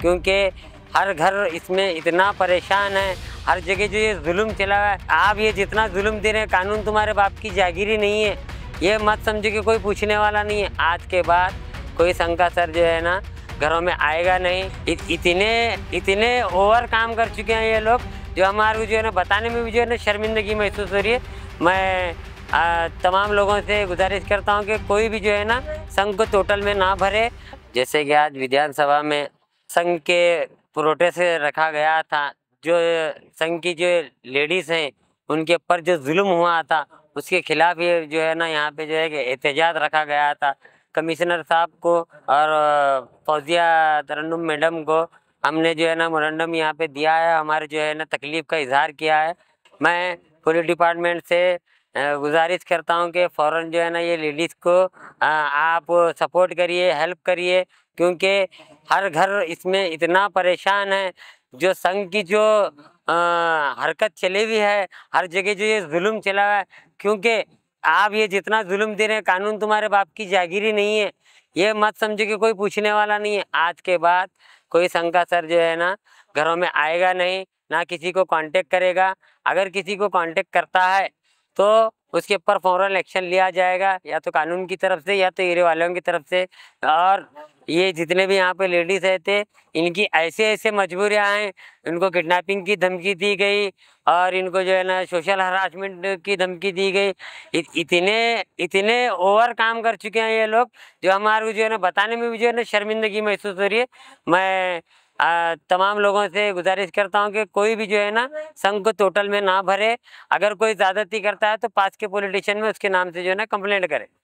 क्योंकि हर घर इसमें इतना परेशान है हर जगह जो ये जुल्म चला हुआ है आप ये जितना जुल्म दे रहे हैं कानून तुम्हारे बाप की जागीरी नहीं है ये मत समझो कि कोई पूछने वाला नहीं है आज के बाद कोई शंका सर जो है ना घरों में आएगा नहीं इतने इतने ओवर काम कर चुके हैं ये लोग जो हमारे जो है ना बताने में भी जो है ना शर्मिंदगी महसूस हो रही है मैं आ, तमाम लोगों से गुजारिश करता हूँ कि कोई भी जो है ना संघ को टोटल में ना भरे जैसे कि आज विधानसभा में संघ के प्रोटे से रखा गया था जो संघ की जो लेडीज़ हैं उनके ऊपर जो जुल्म हुआ था उसके खिलाफ ये जो है ना यहाँ पे जो है कि एहतजाज रखा गया था कमिश्नर साहब को और फौजिया तरन्नुम मैडम को हमने जो है ना मोरेंडम यहाँ पे दिया है हमारे जो है ना तकलीफ़ का इजहार किया है मैं पुलिस डिपार्टमेंट से गुजारिश करता हूँ कि फ़ौर जो है ना ये लेडीज़ को आप सपोर्ट करिए हेल्प करिए क्योंकि हर घर इसमें इतना परेशान है जो संघ की जो आ, हरकत चली हुई है हर जगह जो ये जुल्म चला हुआ है क्योंकि आप ये जितना जुल्म दे रहे हैं कानून तुम्हारे बाप की जागीरी नहीं है ये मत समझो कि कोई पूछने वाला नहीं है आज के बाद कोई संघ का सर जो है ना घरों में आएगा नहीं ना किसी को कांटेक्ट करेगा अगर किसी को कांटेक्ट करता है तो उसके ऊपर फौरन एक्शन लिया जाएगा या तो कानून की तरफ से या तो एरे वालों की तरफ से और ये जितने भी यहाँ पे लेडीज है थे इनकी ऐसे ऐसे मजबूरियाँ हैं इनको किडनैपिंग की धमकी दी गई और इनको जो है ना सोशल हरासमेंट की धमकी दी गई इतने इतने ओवर काम कर चुके हैं ये लोग जो हमारे जो है ना बताने में भी जो है ना शर्मिंदगी महसूस हो रही है मैं तमाम लोगों से गुजारिश करता हूँ कि कोई भी जो है ना संघ को टोटल में ना भरे अगर कोई ज़्यादती करता है तो पास के पॉलिटिशियन में उसके नाम से जो है ना कंप्लेंट करे